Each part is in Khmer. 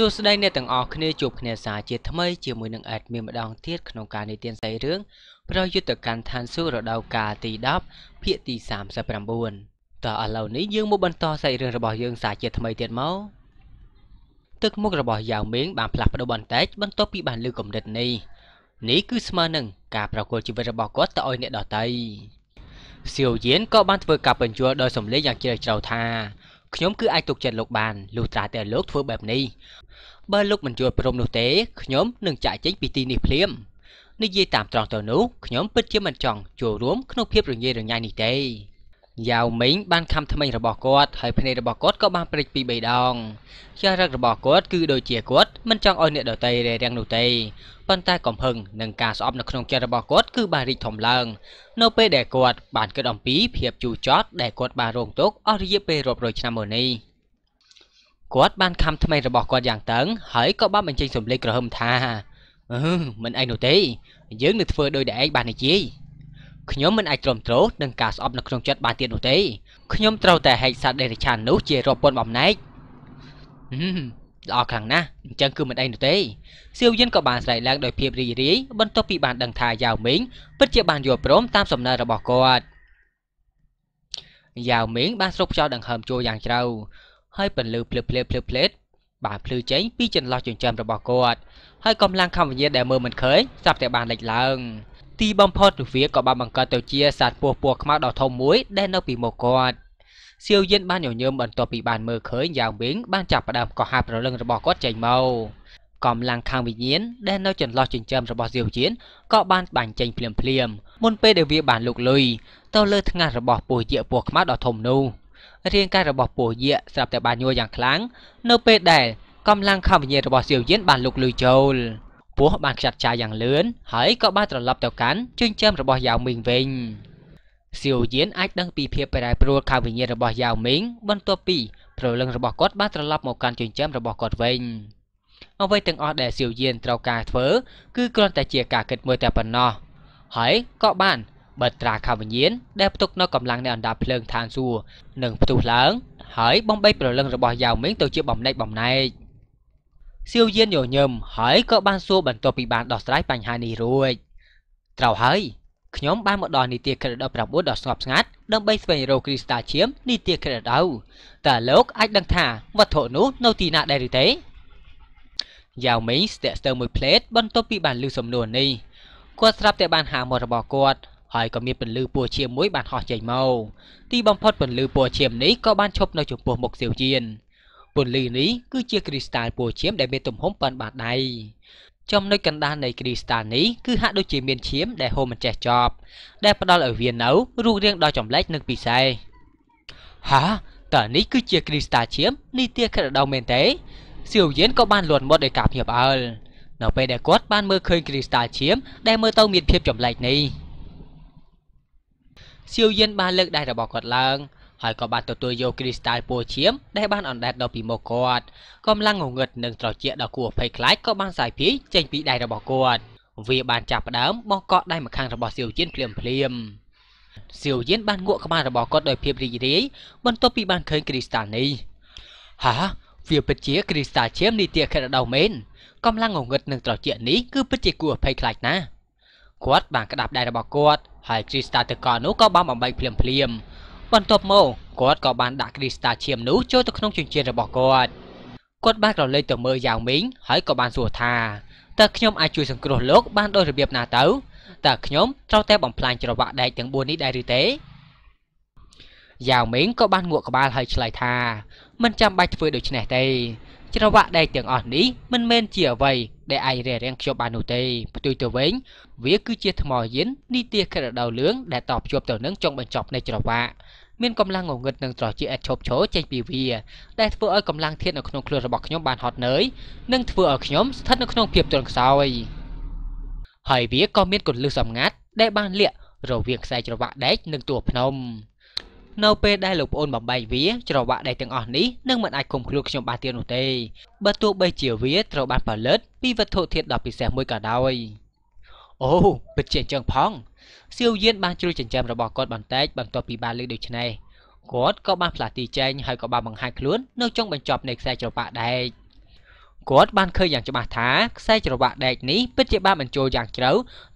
សួស្តីអ្នកទាំងអស់គ្នាជួបគ្នាសាជាថ្មីជាមួយនឹងអេតមានម្ដងទៀតក្នុងការនិទានស្រីរឿងប្រយុទ្ធកម្មឋានសួគ៌រដូវកាលទី10ភាគទី39តោះឥឡូវនេះយើងមកបន្តស្រីរឿងរបស់យើងសាជាថ្មីទៀតមកទឹកមុខរបស់យ៉ាវមេងបានផ្លាស់ប្ដូរបន្តិចបន្ទាប់ពីបានលើកំណត់នេះនេះគឺស្មើនឹងការប្រកួតជីវិតរបស់គាត់ទៅឲ្យអ្នកដតីសៀវយៀនក៏បានធ្វើការបញ្ជូលដោយសម្លេងយ៉ាងជ្រៅជ្រៅថាខ្ញុំគឺអាចទុកចិត្តលោកបានលុះត្រាតែលោកធ្វើបែបនេះបើលោកមិនយល់ព្រមនោះទេ ខ្ញុំនឹងចាក់ចេញពីទីនេះភ្លាមនិយាយតាមត្រង់ទៅនោះខ្ញុំពិតជាមិនចង់ចូលរួមក្នុងភាពរញ៉េរញ៉ៃនេះទេយ៉ាវមីងបានខំថ្មីរបស់គាត់ហើយភ្នែករបស់គាត់ក៏បានព្រិចពីរ3ដងចាស់រឹករបស់គាត់គឺដូចជាគាត់មិនចង់ឲ្យអ្នកដតីរារាំងនោះទេប៉ុន្តែកំហឹងនិងការស្អប់នៅក្នុងចិត្តរបស់គាត់គឺបានរីកធំឡើងនៅពេលដែលគាត់បានគិតអំពីភាពជូរចត់ដែលគាត់បានរងទុកអស់រយៈពេលរាប់រយឆ្នាំមកនេះគាត់បានខំថ្មីរបស់គាត់យ៉ាងតឹង ហើយក៏បានបញ្ចេញសម្លេងក្រហមថាអឺមិនឯងនោះទេយើងនឹងធ្វើដោយដែលឯងបាននិយាយខ្ញុំមិនអាចទ្រាំទ្រនឹងការស្អប់នៅក្នុងចិត្តបានទៀតនោះទេខ្ញុំត្រូវតែហែកសាដេរិឆាននោះជារាប់ពាន់បំណែកល្អខ្លាំងណាស់អញ្ចឹងគឺមិនអីនោះទេសៀវយិនក៏បានស្រែកឡើងដោយភាពរីករាយបន្ទាប់ពីបានដឹងថាយ៉ាវមីងពិតជាបានយល់ព្រមតាមសំណើរបស់គាត់យ៉ាវមីងបានស្រូបខ្យល់ដង្ហើមចូលយ៉ាងជ្រៅហើយពន្លឺភ្លឺភ្លឺភ្លឺភ្លេតបានភ្លឺចេញពីចន្លោះចិញ្ចើមរបស់គាត់ហើយកម្លាំងខំវិញ្ញាណដែលមើលមិនឃើញស្រាប់តែបានលេចឡើង។ទីបំផុតនោះវាក៏បានបង្កើតទៅជា សត្វពស់ពណ៌ខ្មៅដ៏ធំមួយដែលនៅពីមុខគាត់សៀវយិនបានញញឹមបន្ទាប់ពីបានមើលឃើញយ៉ាងវិញបានចាប់ផ្ដើមកោះហៅប្រលឹងរបស់គាត់ចេញមកកម្លាំងខាងវិញ្ញាណដែលនៅចន្លោះចិញ្ចើមរបស់សៀវយិនក៏បានបាញ់ចេញភ្លាមភ្លាមមុនពេលដែលវាបានលុកលុយទៅលើ ថ្ងាសរបស់ពស់យៈពណ៌ខ្មៅដ៏ធំនោះរាងកាយរបស់ពស់យៈស្រាប់តែបានញ័រយ៉ាងខ្លាំងនៅពេលដែលកម្លាំងខាងវិញ្ញាណរបស់សៀវយិនបានលុកលុយចូលពស់បានខ្ចាត់ចាយយ៉ាងលឿនហើយក៏បានត្រឡប់ទៅកាន់ជញ្ជាំងរបស់យ៉ាវមីងវិញសៀវយៀនអាចដឹងពីភាពប្រែប្រួលខាងវិញ្ញាណរបស់យ៉ាវមីងបន្ទាប់ពីព្រលឹងរបស់គាត់បានត្រឡប់មកកាន់ជញ្ជាំងរបស់គាត់វិញអ្វីទាំងអស់ដែលសៀវយៀនត្រូវការធ្វើគឺគ្រាន់តែជាការគិតមួយតែប៉ុណ្ណោះហើយក៏បានបិទត្រាខាងវិញ្ញាណដែលផ្ទុកនៅកម្លាំងនៃអណ្ដាតភ្លើងឋានសួគ៌និងផ្ទុះឡើង ហើយបំបីព្រលឹងរបស់យ៉ាវមីងទៅជាបំណែកបំណែក។សៀវយានញញឹមហើយក៏បានសួរបន្ទាប់ពីបានដោះស្រាយបញ្ហានេះរួចត្រូវហើយខ្ញុំបានមកដល់នីតិក្រដៅ9ដ៏ស្ងប់ស្ងាត់ដើម្បីស្វែងរកគ្រីស្តាឈាមនីតិក្រដៅតើលោកអាចដឹងថាវត្ថុនោះនៅទីណាដែរឬទេយ៉ាវមីងស្ទាក់ស្ទើរមួយផ្លេត បន្ទាប់ពីបានលើសំណួរនេះគាត់ស្រាប់តែបានហាមាត់របស់គាត់ហើយក៏មានពន្លឺពណ៌ឈាមមួយបានហោះចេញមកទីបំផុតពន្លឺពណ៌ឈាមនេះក៏បានឈប់នៅចំពោះមុខសៀវជៀនពន្លឺនេះគឺជាគ្រីស្តាល់ពណ៌ឈាម ដែលមានទំហំប៉ុនបាតដៃចំណុចកណ្ដាលនៃគ្រីស្តាល់នេះគឺហាក់ដូចជាមានឈាម ដែលហូរមិនចេះចប់ដែលផ្ដល់ឲ្យវានៅរូបរាងដ៏ចម្លែកនិងពិសេសហាតើនេះគឺជាគ្រីស្តាល់ឈាមនីតិក្រដៅមែនទេសៀវយានក៏បានលន់មាត់ដោយការភ្ញាក់ផ្អើលនៅពេលដែលគាត់បានមើលឃើញគ្រីស្តាល់ឈាមដែលមើលទៅមានភាពចម្លែកនេះសៀវយានបានលើកដៃរបស់គាត់ឡើងហើយក៏បានទទួលយកគ្រីស្តាល់ពណ៌ឈាមដែលបានអណ្ដែតដល់ពីមុខគាត់កម្លាំងងងឹតនិងត្រជាក់ដល់គួរភ័យខ្លាចក៏បានសាយភាយចេញពីដៃរបស់គាត់វាបានចាប់ផ្ដើមបោះកក់ដៃម្ខាងរបស់សៀវជៀនភ្លាមភ្លាមសៀវជៀនបានងក់ក្បាលរបស់គាត់ដោយភាពរីករាយបន្ទាប់ពីបានឃើញគ្រីស្តាល់នេះហាវាពិតជាគ្រីស្តាល់ឈាមនីតិខេរដោមែនកម្លាំងងងឹតនិងត្រជាក់នេះគឺពិតជាគួរភ័យខ្លាចណាស់គាត់បានក្តាប់ដៃរបស់គាត់ហើយគ្រីស្តាល់ទៅកោនោះក៏បានបំបែកភ្លាមភ្លាមបន្ទាប់មកគាត់ក៏បានដាក់គ្រីស្តាឈាមនោះចូលទៅក្នុងជញ្ជារបស់គាត់គាត់បានក្រឡេកទៅមើលយ៉ាងមីងហើយក៏បានសួរថាតើខ្ញុំអាចជួយសង្គ្រោះលោកបានដោយរបៀបណាទៅតើខ្ញុំត្រូវតែបំផ្លាញច្រវាក់ដែកទាំង4នេះដែរឬទេយ៉ាវមីងក៏បានងក់ក្បាលហើយឆ្លើយថាមិនចាំបាច់ធ្វើដូច្នេះទេច្រវាក់ដែកទាំងអស់នេះមិនមែនជាអ្វីដែលអាចរារាំងខ្ញុំបាននោះទេផ្ទុយទៅវិញវាគឺជាថ្មយាននីតិក្រដៅលឿងដែលតភ្ជាប់ទៅនឹងចុងបញ្ចប់នៃច្រវាក់មានកម្លាំងងងឹតនិងត្រចៀកអាចឈប់ឈរចេញពីវា ដែលធ្វើឲ្យកម្លាំងធាតុនៅក្នុងខ្លួនរបស់ខ្ញុំបានហត់នឿយនិងធ្វើឲ្យខ្ញុំស្ថិតនៅក្នុងភាពទន់ខ្សោយហើយវាក៏មានគន្លឹះសម្ងាត់ដែលបានលាក់រវាងខ្សែច្រវាក់ដែកនិងតួភ្នំនៅពេលដែលលោកប្អូនបំបែកវាច្រវាក់ដែកទាំងអស់នេះនឹងមិនអាចគុំខ្លួនខ្ញុំបានទៀតនោះទេបើទោះបីជាវាត្រូវបានផលិតពីវត្ថុធាតុដ៏ពិសេសមួយក៏ដោយអូពិតជាអញ្ចឹងផងសៀវយៀនបានជួយចិញ្ចឹមរបស់គាត់បន្តិចបន្ទាប់ពីបានលើដូច្នេះគាត់ក៏បានផ្លាស់ទីចេញហើយក៏បានបង្ហាញខ្លួននៅចុងបញ្ចប់នៃខ្សែច្រវាក់ដែកគាត់បានឃើញយ៉ាងច្បាស់ថាខ្សែច្រវាក់ដែកនេះពិតជាបានបញ្ចូលយ៉ាងជ្រៅ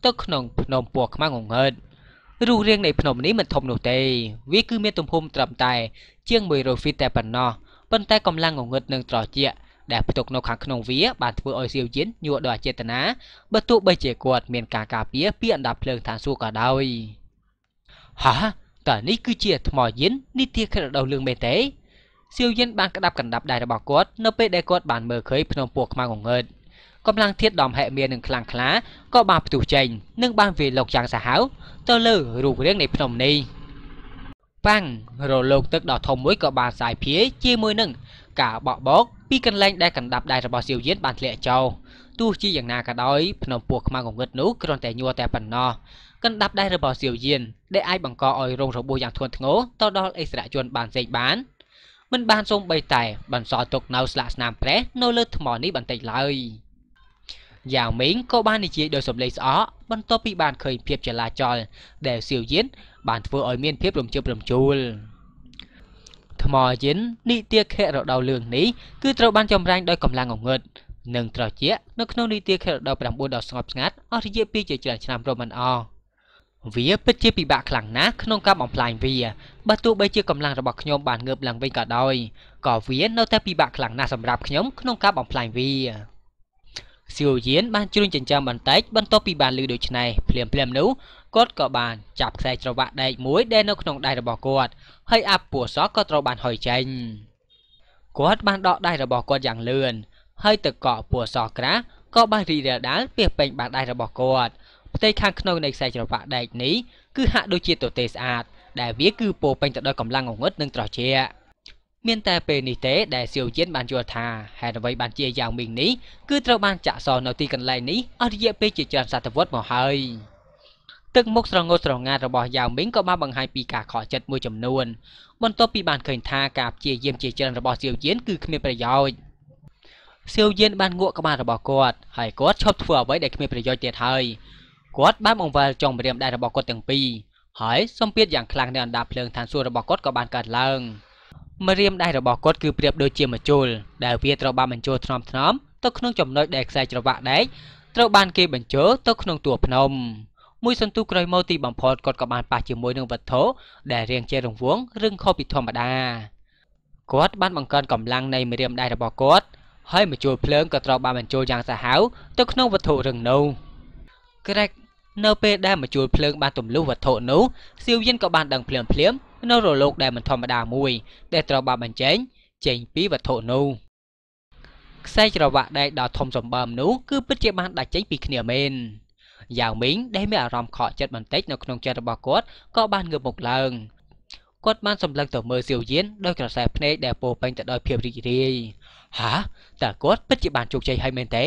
ទៅក្នុងភ្នំពណ៌ខ្មៅងងើតរូបរាងនៃភ្នំនេះមិនធំនោះទេវាគឺមានទំហំត្រឹមតែជាង100ហ្វីតតែប៉ុណ្ណោះប៉ុន្តែកម្លាំងងងឹតនឹងត្រជាក់ដែលផ្ទុកនៅខាងក្នុងវាបានធ្វើឲ្យសៀវយានញួរដោយអចេតនាបើទោះបីជាគាត់មានការការពារពីអណ្ដាប់ភ្លើងឋានសួគ៌ក៏ដោយហាតើនេះគឺជា ថ្មយាននីតិគ្រិតដៅលឿងមែនទេសៀវយានបានក្តាប់កណ្ដាប់ដៃរបស់គាត់នៅពេលដែលគាត់បានមើលឃើញភ្នំពណ៌ខ្មៅងងើតកម្លាំងធាតដំហិមាននឹងខ្លាំងខ្លាក៏បានផ្ទុះចេញនិងបានវាលោកយ៉ាងសាហាវទៅលើរូបរាងនៃភ្នំនេះប៉ាំងរលកទឹកដ៏ធំមួយក៏បានសាយភាយជាមួយនឹងការបក់បោកពីកន្លែងដែលកណ្ដាប់ដៃរបស់សៀវយានបានធ្លាក់ចោលទោះជាយ៉ាងណាក៏ដោយភ្នំពោះខ្មៅងងឹតនោះគ្រាន់តែញ័រតែប៉ុណ្ណោះកណ្ដាប់ដៃរបស់សៀវយានដែលអាចបង្កឲ្យរងរបួសយ៉ាងធ្ងន់ធ្ងរទៅដល់អិសរាជជន បានសេកបានមិនបានសូម្បីតែបន្សល់ទុកនៅស្លាកស្នាមព្រះនៅលើថ្មនេះបន្តិចឡើយយ៉ាវមីងក៏បាននិយាយដោយសម្លេងស្អកបន្ទាប់ពី បានឃើញភាពចលាចល ដែលសៀវយានបានធ្វើឲ្យមានភាពរំជើបរំជួលថ្មយិននិទាខៈរដូវលឿងនេះគឺត្រូវបានចម្រាញ់ដោយកម្លាំងងងឹតនិងត្រជាក់នៅក្នុងនីតិខេត្តរដូវ9ដ៏ស្ងប់ស្ងាត់អស់រយៈពេលជាច្រើនឆ្នាំរាប់មិនអស់វាពិតជាពិបាកខ្លាំងណាស់ក្នុងការបំផ្លាញវាបើទោះបីជាកម្លាំងរបស់ខ្ញុំបានងើបឡើងវិញក៏ដោយក៏វានៅតែពិបាកខ្លាំងណាស់សម្រាប់ខ្ញុំក្នុងការបំផ្លាញវាសៀវយានបានជ្រុញចិញ្ចើមបន្តិចបន្ទាប់ពីបានឮដូច្នេះភ្លាមភ្លាមនោះគាត់ក៏បានចាប់ខ្សែច្រវាក់ដែកមួយដែលនៅក្នុងដៃរបស់គាត់ហើយអាប់ពួរសក់ក៏ត្រូវបានហុយចេញគាត់បានដកដៃរបស់គាត់យ៉ាងលឿនហើយទឹកកកពួរសក់ក្រាស់ក៏បានរីរាលដាលពាសពេញបាតដៃរបស់គាត់ផ្ទៃខាងក្នុងនៃខ្សែច្រវាក់ដែកនេះគឺហាក់ដូចជាទទេស្អាត ដែលវាគឺពោពេញទៅដោយកម្លាំងងងឹតនិងត្រជាក់មានតែពេលនេះទេដែលសៀវជៀនបានយល់ថាហេតុអ្វីបានជាយ៉ាងមីងនេះគឺត្រូវបានចាក់សោនៅទីកន្លែងនេះអស់រយៈពេលជាច្រើនសតវត្សមកហើយ។ទឹកមុខស្រងត់ស្រងាត់របស់យ៉ាវមីងក៏បានបង្ហាញពីការខកចិត្តមួយចំនួនបន្ទាប់ពីបានឃើញថាការព្យាយាមជាច្រើនរបស់សៀវយៀនគឺគ្មានប្រយោជន៍សៀវយៀនបានងក់ក្បាលរបស់គាត់ហើយគាត់ឈប់ធ្វើអ្វីដែលគ្មានប្រយោជន៍ទៀតហើយគាត់បានបង្វិលចុងម្រាមដៃរបស់គាត់ទាំងពីរហើយសម្ពាធយ៉ាងខ្លាំងនៅអណ្ដាតភ្លើងឋានសួគ៌របស់គាត់ក៏បានកើតឡើងម្រាមដៃរបស់គាត់គឺប្រៀបដូចជាមជុលដែលវាត្រូវបានបញ្ចូលថ្នមថ្នមទៅក្នុងចំណុចដែលខ្សែច្រវាក់ដែកត្រូវបានគេបញ្ចូលទៅក្នុងតួភ្នំ។មួយសន្ទុះក្រោយមកទីបំផុតគាត់ក៏បានប៉ះជាមួយនឹងវត្ថុដែលរាងជារង្វង់រឹងខុសពីធម្មតាគាត់បានបង្កើនកម្លាំងនៃម្រាមដៃរបស់គាត់ហើយមជុលភ្លើងក៏ត្រូវបានបញ្ចូលយ៉ាងសាហាវទៅក្នុងវត្ថុរឹងនោះក្រែកនៅ ពេលដែលមជុលភ្លើងបានទម្លុះវត្ថុនោះសៀវយានក៏បានដឹងភ្លាមភ្លាមនៅរលកដែលមិនធម្មតាមួយ ដែលត្រូវបានបញ្ចេញចេញពីវត្ថុនោះខ្សែច្រវាក់ដែកដ៏ធំសម្បើមនោះគឺពិតជាបានដាច់ចេញពីគ្នាមែន។យ៉ាវមីងដែលមានអារម្មណ៍ខកចិត្តបន្តិចនៅក្នុងចិត្តរបស់គាត់ក៏បានងើបមុខឡើងគាត់បានសម្លឹងទៅមើលសៀវយានដោយក្រសែភ្នែកដែលពោពេញទៅដោយភាពរីករាយហាតើគាត់ពិតជាបានជោគជ័យហើយមែនទេ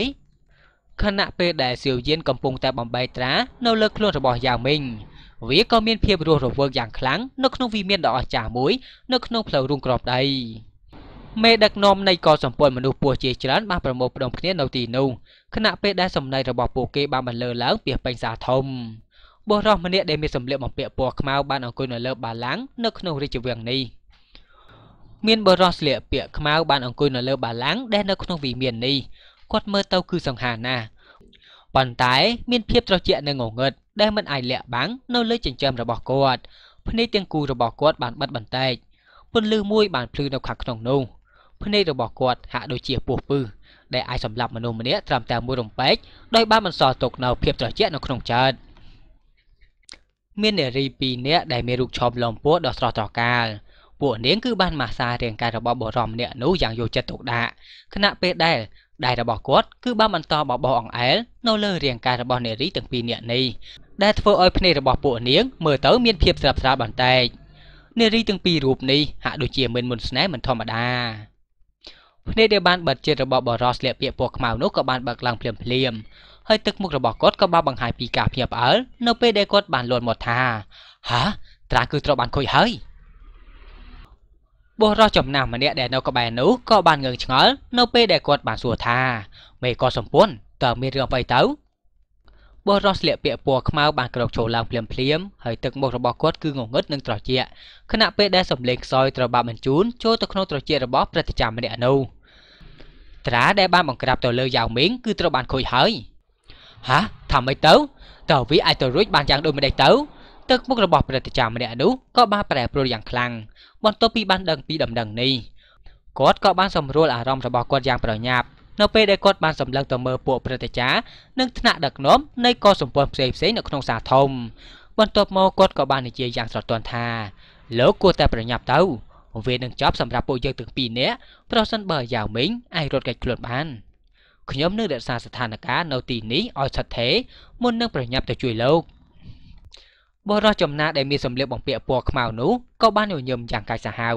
ខណៈពេលដែលសៀវយានកំពុងតែបំបែកត្រានៅលើខ្លួនរបស់យ៉ាវមីងវាក៏មានភាពរស់រវើកយ៉ាងខ្លាំងនៅក្នុងវិមានដ៏អស្ចារ្យមួយ នៅក្នុងផ្លូវរូងក្របដីមេដឹកនាំនៃកសម្ព័ន្ធមនុស្សពស់ជាច្រើនបានប្រមូលផ្ដុំគ្នានៅទីនោះខណៈពេលដែលសម្ដែងរបស់ពួកគេបានបន្លឺឡើងពីពេញសាធំបុរសម្នាក់ដែលមានសម្លៀកបំពាក់ពណ៌ខ្មៅបានអង្គុយនៅលើបាឡាំងនៅក្នុងរាជវាំងនេះមានបុរសស្លៀកពាក់ខ្មៅបានអង្គុយនៅលើបាឡាំងដែលនៅក្នុងវិមាននេះគាត់មើលទៅគឺសង្ហាណាស់ប៉ុន្តែមានភាពត្រជាក់និងងងឹតដែលមិនអាចលាក់បាំងនៅលើចិញ្ចើមរបស់គាត់ភ្នែកទាំងគូរបស់គាត់បានបិទបន្តិចពន្លឺមួយបានភ្លឺនៅខាងក្នុងនោះភ្នែករបស់គាត់ហាក់ដូចជាពោះពឺដែលអាចសម្លាប់មនុស្សម្នាក់ត្រឹមតែមួយរំពេចដោយបានបន្សល់ទុកនៅភាពត្រជាក់នៅក្នុងចិត្តមាននារី2នាក់ដែលមានរូបឆោមលំពោះដ៏ស្រស់ត្រកាលពួកនាងគឺបានម៉ាស្សារាងកាយរបស់បុរសម្នាក់នោះយ៉ាងយកចិត្តទុកដាក់ខណៈពេលដែលដៃរបស់គាត់គឺបានបន្តបបោអង្អែលនៅលើរាងកាយរបស់នារីទាំងពីរនាក់នេះដែលធ្វើឲ្យភ្នែករបស់ពួកនាងមើលទៅមានភាពស្រើបស្រាលបន្តិចនារីទាំងពីររូបនេះហាក់ដូចជាមានមន្តស្នេហ៍មិនធម្មតាភ្នែកដែលបានបិទជិតរបស់បរោះស្លៀកពាក់ពណ៌ខ្មៅនោះក៏បានបើកឡើងភ្លាមភ្លាមហើយទឹកមុខរបស់គាត់ក៏បានបង្ហាញពីការភ្ញាក់ផ្អើលនៅពេលដែលគាត់បានលាន់មកថាហាត្រាគឺត្រូវបានខូចហើយបរោះចំណាស់ម្នាក់ដែលនៅក្បែរនោះក៏បានងើងឆ្ងល់នៅពេលដែលគាត់បានសួរថាមេក៏សម្ពន្ធតើមានរឿងអ្វីទៅបរោះស្លៀកពាក់ពណ៌ខ្មៅបានក្រោកឈរឡើងភ្លាមភ្លាមហើយទឹកមុខរបស់គាត់គឺងងឹតនិងត្រជាក់ខណៈពេលដែលសម្លេងខ្សោយត្រូវបានបញ្ជូនចូលទៅក្នុងត្រជាក់របស់ព្រឹទ្ធាចារ្យម្នាក់នោះ។ត្រាដែលបានបង្ក្រាបទៅលើយ៉ាវមីងគឺត្រូវបានខូចហើយហាថាម៉េចទៅតើវាអាចទៅរួចបានយ៉ាងដូចម្តេចទៅ ទឹកមុខរបស់ប្រតិចារម្នាក់នោះក៏បានប្រែប្រួលយ៉ាងខ្លាំងបន្ទាប់ពីបានដឹងពីដំណឹងនេះគាត់ក៏បានសម្រួលអារម្មណ៍របស់គាត់យ៉ាងប្រញាប់នៅពេលដែលគាត់បានសម្លឹងទៅមើលពួកប្រតិចារនិងថ្នាក់ដឹកនាំនៃកសម្ព័ន្ធផ្សេងផ្សេងនៅក្នុងសាធំបន្ទាប់មកគាត់ក៏បាននិយាយយ៉ាងស្រទន់ថាលោកគួរតែ ប្រញាប់ទៅវានឹងចប់សម្រាប់ពួកយើងទាំងពីរនាក់ប្រសិនបើយ៉ាវមីងអាចរត់គេចខ្លួនបានខ្ញុំនឹងរក្សាស្ថានភាពនៅទីនេះឲ្យស្ថិតថេរមុននឹងប្រញាប់ទៅជួយលោកបរិសចំណាដែលមានសម្លៀកបំពាក់ពណ៌ខ្មៅនោះក៏បានញញឹមយ៉ាងកាចសាហាវ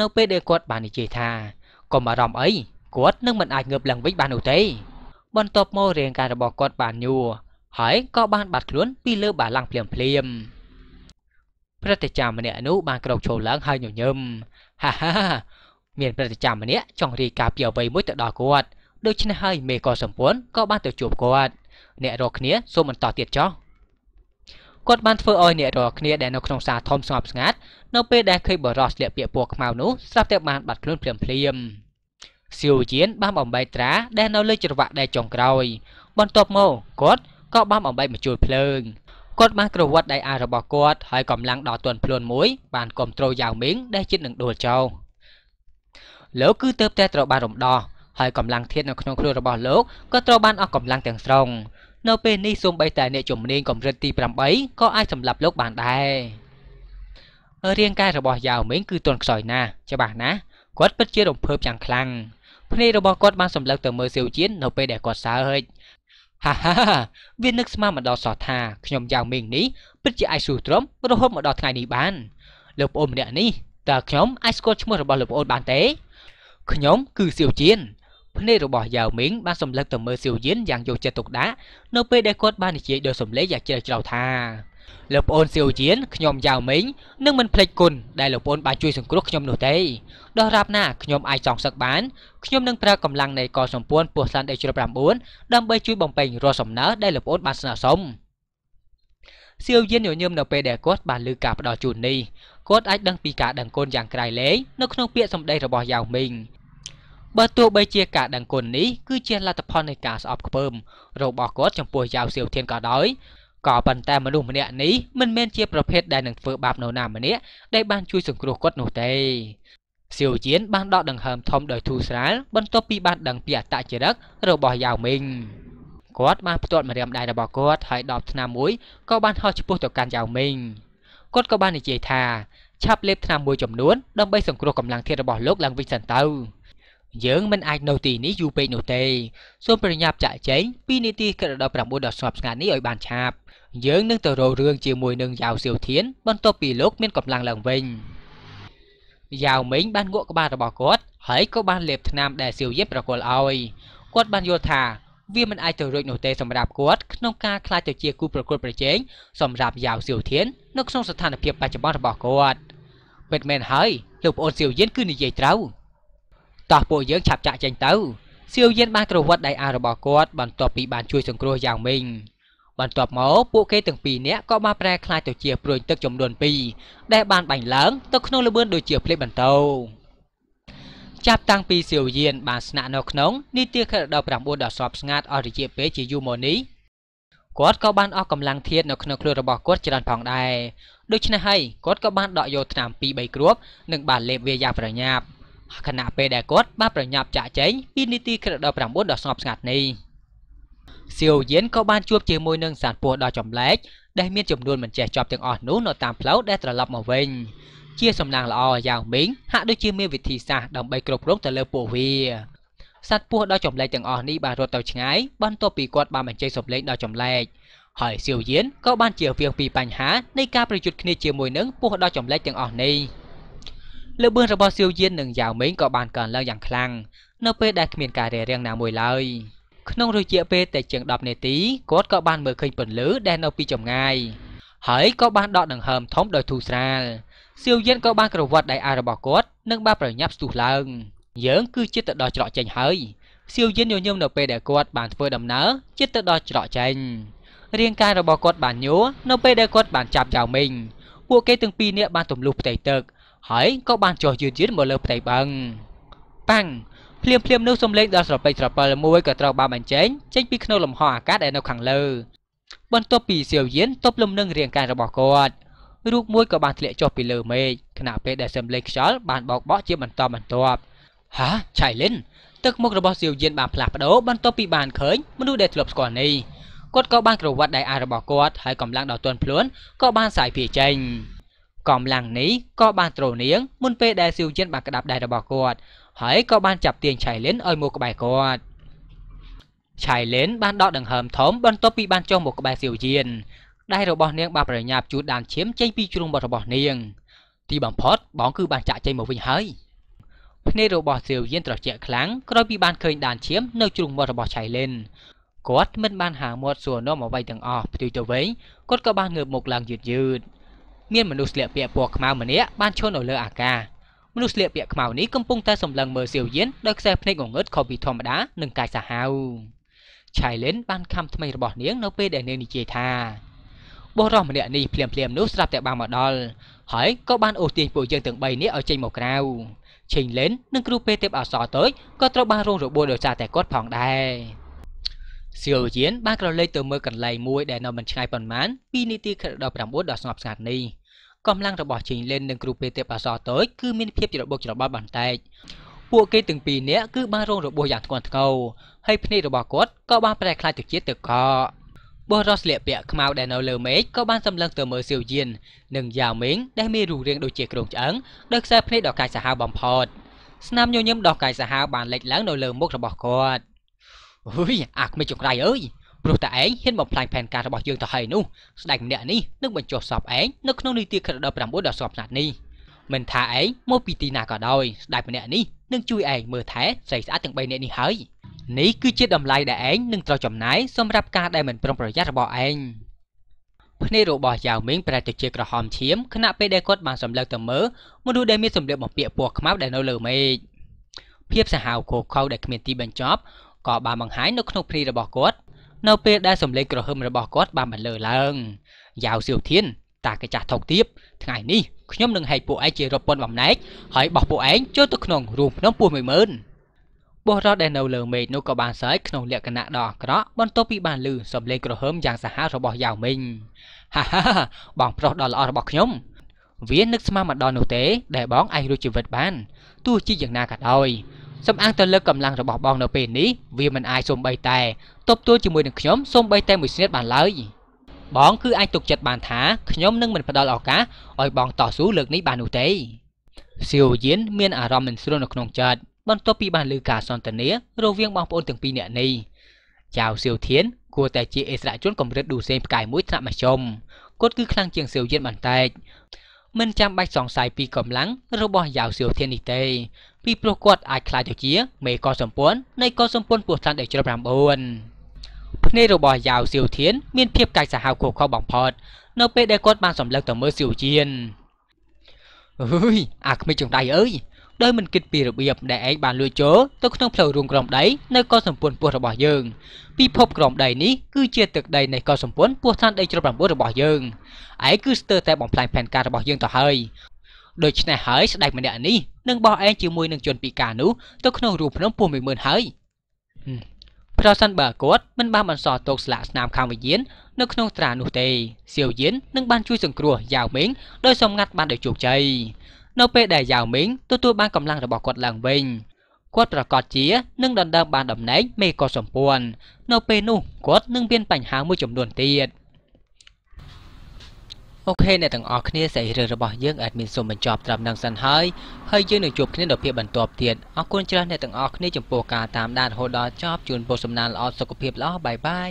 នៅពេលដែលគាត់បាននិយាយថាកុំអារម្មណ៍អីគាត់នឹងមិនអាចងើបឡើងវិញបាននោះទេ បន្ទាប់មករាងកាយរបស់គាត់បានញួរហើយក៏បានបាត់ខ្លួនពីលើបាឡាំងភ្លាមភ្លាមព្រឹត្តិចារម្នាក់នោះបានក្រោកឈរឡើងហើយញញឹមហាហាមានប្រតិកម្មម្នាក់ចង់រាយការណ៍ពីអ្វីមួយទៅដល់គាត់ដូច្នេះហើយមេក៏សម្ពួនក៏បានទៅជួបគាត់អ្នករកគ្នាសូមបន្តទៀតចោះគាត់បានធ្វើឲ្យអ្នករកគ្នាដែលនៅក្នុងសាធំស្ងប់ស្ងាត់នៅពេលដែលឃើញបរោះស្លៀកពាក់ពណ៌ខ្មៅនោះស្រាប់តែបានបាត់ខ្លួនភ្លាមភ្លាមសៀវយានបានបំបីត្រាដែលនៅលើច្រវាក់ដែលចុងក្រោយ បន្ទាប់មកគាត់ក៏បានបំបីមជុលភ្លើងគាត់បានក្រវត់ដៃអារបស់គាត់ហើយកម្លាំងដ៏ទន់ភ្លន់មួយបានគ្រប់គ្រងយ៉ាងមីងដែលជិតនឹងដួលចោលលោកគឺទៅតែត្រូវបានរំដោះហើយកម្លាំងធាតនៅក្នុងខ្លួនរបស់លោកក៏ត្រូវបានអស់កម្លាំងទាំងស្រុងនៅពេលនេះសូម្បីតែអ្នកជំនាញកម្រិតទី8ក៏អាចសម្លាប់លោកបានដែររាងកាយរបស់យ៉ាវមីងគឺទន់ខ្សោយណាស់ច្បាស់ណាស់គាត់ពិតជារំភើបយ៉ាងខ្លាំងភ្នែករបស់គាត់បានសម្លឹងទៅមើលសៀវជៀននៅពេលដែលគាត់សើចហាហាវានឹកស្មានមកដល់សោះថាខ្ញុំយ៉ាងមីងនេះពិតជាអាចស៊ូទ្រាំរហូតមកដល់ថ្ងៃនេះបានលោកប្អូនម្នាក់នេះតើខ្ញុំអាចស្គាល់ឈ្មោះរបស់លោកប្អូនបានទេខ្ញុំគឺសៀវជៀនភ្នែករបស់យ៉ាវមីងបាន សម្លឹងទៅមើលសៀវជៀនយ៉ាងយកចិត្តទុកដាក់នៅពេលដែលគាត់បាននិយាយដោយសម្លេងយ៉ាងជ្រៅជ្រៅថាលោកប្អូនសៀវជានខ្ញុំយ៉ាវមីងនឹងមិនភ្លេចគុណដែលលោកប្អូន បានជួយសង្គ្រោះខ្ញុំនោះទេដោះរាប់ណាខ្ញុំអាចចង់សឹកបានខ្ញុំនឹងប្រើកម្លាំងនៃកលសម្ព័ន្ធពោះសានដេជ្រុល9ដើម្បីជួយបំពេញរាល់សំណើដែលលោកប្អូនបានស្នើសុំសៀវយានញញឹមនៅពេលដែលគាត់បានលើការផ្ដល់ជូននេះគាត់អាចដឹងពីការដឹងគុណយ៉ាងក្រៃលែងនៅក្នុងពាក្យសម្ដីរបស់យ៉ាវមីងបើទោះបីជាការដឹងគុណនេះគឺជាលទ្ធផលនៃការស្អប់ខ្ពើមរបស់គាត់ចំពោះយ៉ាវសៀវធានក៏ដោយក៏ប៉ុន្តែមនុស្សម្នាក់នេះមិនមែនជាប្រភេទដែលនឹងធ្វើបាបនរណា ម្នាក់ដែលបានជួយសង្គ្រោះគាត់នោះទេសៀវជៀនបានដកដង្ហើមធំដោយធូរស្រាលបន្ទាប់ពីបាន ដឹងពីអត្តចរិតរបស់យ៉ាវមីងគាត់បានផ្ទាត់ម្រាមដៃរបស់គាត់ហើយដបឆ្នាំមួយក៏បានហោះឆ្ពោះទៅកាន់យ៉ាវមីងគាត់ក៏បាននិយាយថាឆាប់លេបឆ្នាំមួយចំនួនដើម្បីសង្គ្រោះកម្លាំងធាតុរបស់លោកឡើងវិញសិនទៅយើងមិនអាចនៅទីនេះយូរពេកនោះទេសូមប្រញាប់ចាក់ចែងពីនាទីគិតដល់9ដល់ស្ងប់ស្ងាត់នេះឲ្យបានឆាប់យើងនឹងទៅរករឿងជាមួយនឹងយ៉ាវសៀវធានបន្ទាប់ពីលោកមានកម្លាំងឡើងវិញយ៉ាវមីងបានងក់ក្បាលរបស់គាត់ហើយក៏បានលេបថ្នាំដែលសៀវយៀបប្រគល់ឲ្យគាត់បានយល់ថាវាមិនអាចទៅរួចនោះទេសម្រាប់គាត់ក្នុងការខ្លាចទៅជាគូប្រកួតប្រជែងសម្រាប់យ៉ាវសៀវធាននៅក្នុងស្ថានភាពបច្ចុប្បន្នរបស់គាត់ពិតមែនហើយលោកប្អូនសៀវយៀនគឺនិយាយត្រូវតោះពួកយើងឆាប់ចាក់ចេញទៅសៀវយៀនបានក្រវ៉ាត់ដៃអារបស់គាត់បន្ទាប់ពីបានជួយសង្គ្រោះយ៉ាងមីងបន្ទាប់មកពួកគេទាំងពីរនាក់ក៏បានប្រែក្លាយទៅជា ព្រួយទឹកចំនួន2ដែល បានបាញ់ឡើងទៅក្នុងល្បឿនដូចជាផ្លេចបន្តោចាប់តាំងពីសៀវយានបានស្នាក់នៅក្នុងនីតិខិរដៅ9ដ៏ស្របស្ងាត់អស់រយៈពេលជាយូរមកនេះគាត់ក៏បានអស់កម្លាំងធាតនៅក្នុងខ្លួនរបស់គាត់ច្រើនផងដែរដូច្នេះហើយគាត់ក៏បានដកយកថ្នាំ2 3គ្រាប់និងបានលេបវាយ៉ាងប្រញាប់ខណៈពេលដែលគាត់បានប្រញាប់ចាក់ចែងពីនីតិខិរដៅ9ដ៏ស្ងប់ស្ងាត់នេះ។សៀវយៀនក៏បានជួបជាមួយនឹងសត្វពស់ដ៏ចម្លែកដែលមានចំនួនមិនចេះចប់ទាំងអស់នោះនៅតាមផ្លូវដែលត្រឡប់មកវិញជាសំណាងល្អយ៉ាងមីងហាក់ដូចជាមានវិធីសាស្ត្រដើម្បីគ្រប់គ្រងទៅលើពួកវាសត្វពស់ដ៏ចម្លែកទាំងអស់នេះបានរត់ទៅឆ្ងាយបន្ទាប់ពីគាត់បានបញ្ចេញសម្លេងដ៏ចម្លែកហើយសៀវយៀនក៏បានជៀសវាងពីបញ្ហានៃការប្រយុទ្ធគ្នាជាមួយនឹងពស់ដ៏ចម្លែកទាំងអស់នេះលើបឿនរបស់សៀវយៀននិងយ៉ាវមេងក៏បានកើនឡើងយ៉ាងខ្លាំងនៅពេលដែលគ្មានការរារាំងណាមួយឡើយ។ក្នុងរយៈពេលតែជាង10នាទីគាត់ក៏បានមើលឃើញពន្លឺដែលនៅពីចម្ងាយហើយក៏បានដកដង្ហើមធំដោយធូរស្រាលសៀវយានក៏បានក្រវត់ដៃអារបស់គាត់និងបានប្រញាប់ស្ទុះឡើង យើងគឺជិតទៅដល់ច្រកចេញហើយសៀវយានញញឹមនៅពេលដែលគាត់បានធ្វើដំណើរជិតទៅដល់ច្រកចេញរាងកាយរបស់គាត់បានញួរនៅពេលដែលគាត់បានចាប់យ៉ាវមីងពួកគេទាំងពីរនាក់បានទម្លុះផ្ទៃទឹកហើយក៏បានចុះយឺតយឺតមកលើផ្ទៃបឹងប៉ាំងភ្លាមភ្លាមនោះសំឡេងដ៏ស្រពេចស្រពិលមួយក៏ត្រូវបានបញ្ចេញចេញពីក្នុងលំហអាកាសដែលនៅខាងលើ បន្ទាប់ពីសៀវយានទប់លំនឹងរាងកាយរបស់គាត់រូបមួយក៏បានធ្លាក់ចុះពីលើមេឃខណៈពេលដែលសំឡេងខ្យល់បានបោកបក់ជាបន្តបន្ទាប់ហាឆៃលិនទឹកមុខរបស់សៀវយានបានផ្លាស់ប្ដូរបន្ទាប់ពីបានឃើញមនុស្សដែលធ្លាប់ស្គាល់នេះគាត់ក៏បានក្រវ៉ាត់ដៃអារបស់គាត់ហើយកម្លាំងដ៏ទន់ភ្លន់ក៏បានសាយភាចេញកម្លាំងនេះក៏បានទ្រនាងមុនពេលដែលសៀវយានបានក្តាប់ដៃរបស់គាត់ហើយក៏បានចាប់ទាញឆៃលិនឲ្យមកក្បែរគាត់ឆៃលិនបានដកដង្ហើមធំបន្ទាប់ពីបានចុះមកក្បែរសៀវយានដៃរបស់នាងបានប្រញាប់ជួដានឈាមចេញពីជ្រុងបាត់របស់នាងទីបំផុតបងគឺបានចាក់ចេញមកវិញហើយភ្នែករបស់សៀវយានត្រជាក់ខ្លាំងក្រោយពីបានឃើញដានឈាមនៅជ្រុងមាត់របស់ឆៃលិនគាត់មិនបានហាមាត់សួរនាំអ្វីទាំងអស់ផ្ទុយទៅវិញគាត់ក៏បានងើបមុខឡើងយឺតយឺតមានមនុស្សស្លៀកពាក់ពណ៌ខ្មៅម្នាក់បានឈរនៅលើអាកាសមនុស្សស្លៀកពាក់ខ្មៅនេះកំពុងតែសម្លឹងមើលសៀវយានដោយខ្សែភ្នែកងងឹតខុសពីធម្មតានិងកាយសាហាវ Chailin បានខំថ្មីរបស់នាងនៅពេលដែលនាងនិយាយថាបុរសម្នាក់នេះភ្លាមភ្លាមនោះស្រាប់តែបានមកដល់ហើយក៏បានអូសទាញពួកយើងទាំង3នាក់ឲ្យចេញមកក្រៅឆេងលេននិងគ្រូពេទ្យទេពអសរតូចក៏ត្រូវបានរងរបួសដោយសារតែគាត់ផងដែរសៀវយានបានក្រឡេកទៅមើលកន្លែងមួយដែលនៅមិនឆ្ងាយប៉ុន្មានពីនីតិខិតដល់9ដ៏ស្ងប់ស្ងាត់នេះកម្លាំងរបស់ជេងលិននិងគ្រូពេទ្យទេពអសរតូចគឺមានភាពច្របូកច្របល់បន្តិចពួកគេទាំងពីរនាក់គឺបានរងរបួសយ៉ាងធ្ងន់ធ្ងរហើយភ្នែករបស់គាត់ក៏បានប្រែក្លាយទៅជាទឹកកកបរសស្លៀកពាក់ខ្មៅដែលនៅលើមេឃក៏បានសម្លឹងទៅមើលសៀវយាននិងយ៉ាវមីងដែលមានរូបរាងដូចជាគ្រោងឆ្អឹងដោយខ្សែភ្នែកដ៏កាចសាហាវបំផុតស្នាមញញឹមដ៏កាចសាហាវបានលេចឡើងនៅលើមុខរបស់គាត់អុយអាក្មេចចង្រៃអើយព្រោះតែឯងហ៊ានបំផ្លាញផែនការរបស់យើងទៅហើយនោះស្ដេចម្នាក់នេះនឹងបញ្ចុះសពឯងនៅក្នុងនីតិក្រដៅ9ដល់សពឆ្នាំនេះមិនថាឯងមកពីទីណាក៏ដោយស្ដេចម្នាក់នេះនឹងជួយឯងមើលថែស្រីស្អាតទាំង3នាក់នេះហើយនេះគឺជាតម្លៃដែលឯងនឹងត្រូវចំណាយសម្រាប់ការដែលមិនប្រុងប្រយ័ត្នរបស់ឯងភ្នែករបស់យ៉ាវមីងប្រែទៅជាក្រហមឈាមខណៈពេលដែលគាត់បានសម្លឹងទៅមើលមនុស្សដែលមានសម្លៀកបំពាក់ពណ៌ខ្មៅដែលនៅលើមេឃភាពសាហាវខូខៅដែលគ្មានទីបញ្ចប់ក៏បានបង្ហាញនៅក្នុងភ្នែករបស់គាត់នៅពេលដែលសម្លេងក្រហឹមរបស់គាត់បានបន្លឺឡើងយ៉ាវសៀវធាន តាកញ្ចាស់ថោកទៀបថ្ងៃនេះខ្ញុំនឹងហែកពួកឯងជារាប់ពាន់បំណែកហើយបោះពួកឯងចូលទៅក្នុងរូងភ្នំពោះ10000បុរសដែលនៅលើមេឃនោះក៏បានស្រែកក្នុងលក្ខណៈដ៏អាក្រក់បន្ទាប់ពីបានឮសម្លេងក្រហឹមយ៉ាងសាហាវរបស់យ៉ាវមីងហាហាបងប្រុសដ៏ល្អរបស់ខ្ញុំ វានឹកស្មានមិនដល់នោះទេដែលបងអាចរួចជីវិតបានទោះជាយ៉ាងណាក៏ដោយសំអាងទៅលើកម្លាំងរបស់បងនៅពេលនេះវាមិនអាចសូម្បីតែទប់ទល់ជាមួយនឹងខ្ញុំសូម្បីតែមួយស្និតបានឡើយបងគឺអាចទុកចិត្តបានថាខ្ញុំនឹងមិនផ្ដល់ឱកាសឲ្យបងតស៊ូលើកនេះបាននោះទេសៀវយៀនមានអារម្មណ៍មិនស្រួលនៅក្នុងចិត្តបន្ទាប់ពីបានឮការសន្ទនារវាងបងប្អូនទាំងពីរនាក់នេះចៅសៀវធានគួរតែជាអិសរាជនកម្រិតឌូសេនផ្កាយមួយថ្នាក់មធ្យមគាត់គឺខ្លាំងជាងសៀវយៀនបន្តិចមិនចាំបាច់សង្ស័យពីកម្លាំងរបស់យ៉ាវសៀវធាននេះទេ ពីព្រោះគាត់អាចខ្លាចទៅជា មេកសម្ព័ន្ធនៃកសម្ព័ន្ធពោះថ្លាន់ដែលជ្រុល9ភ្នែករបស់យ៉ាវសៀវធានមានភាពកាចសាហាវខុសខុសបំផុតនៅ ពេលដែលគាត់បានសម្លឹងទៅមើលសៀវជៀនអើយអាក្មេចចង្ដៃអើយដោយមិនគិតពីរបៀបដែលឯងបានលួចចូលទៅក្នុងផ្លូវរួមក្រំដីនៅកោសម្ព័ន្ធពោះរបស់យើងពិភពក្រំដីនេះគឺជាទឹកដីនៃកោសម្ព័ន្ធពោះឋានដីជ្រុល9របស់យើងឯងគឺស្ទើរតែបំផ្លាញផែនការរបស់យើងទៅហើយដូច្នេះហើយស្ដេចម្នាក់នេះនឹងបោះឯងជាមួយនឹងជនពិការនោះទៅក្នុងរូបភ្នំពោះ10000ហើយប្រសិនបើគាត់មិនបានបន្សល់ទុកស្លាកស្នាមខាងវិញ្ញាណនៅក្នុងត្រានោះទេសៀវយិននឹងបានជួយសង្គ្រោះយ៉ាវមេងដោយសម្ងាត់បានដោយជោគជ័យនៅពេលដែលយ៉ាវមីងទទួលបានកម្លាំងរបស់គាត់ឡើងវិញគាត់ប្រកាសជានឹងដណ្ដើមបានតំណែងមេកុសម្ព័ន្ធនៅពេលនោះគាត់នឹងមានបញ្ហាមួយចំនួនទៀតអូខេអ្នកទាំងអស់គ្នាសេចក្ដីរឿងរបស់យើងអេដមីនសូមបញ្ចប់ត្រឹមនឹងសិនហើយហើយយើងនឹងជួបគ្នានៅពេលបន្ទាប់ទៀតអរគុណច្រើនអ្នកទាំងអស់គ្នាចំពោះការតាមដានរហូតដល់ចប់ជូនពរសំណាងល្អសុខភាពល្អបាយបាយ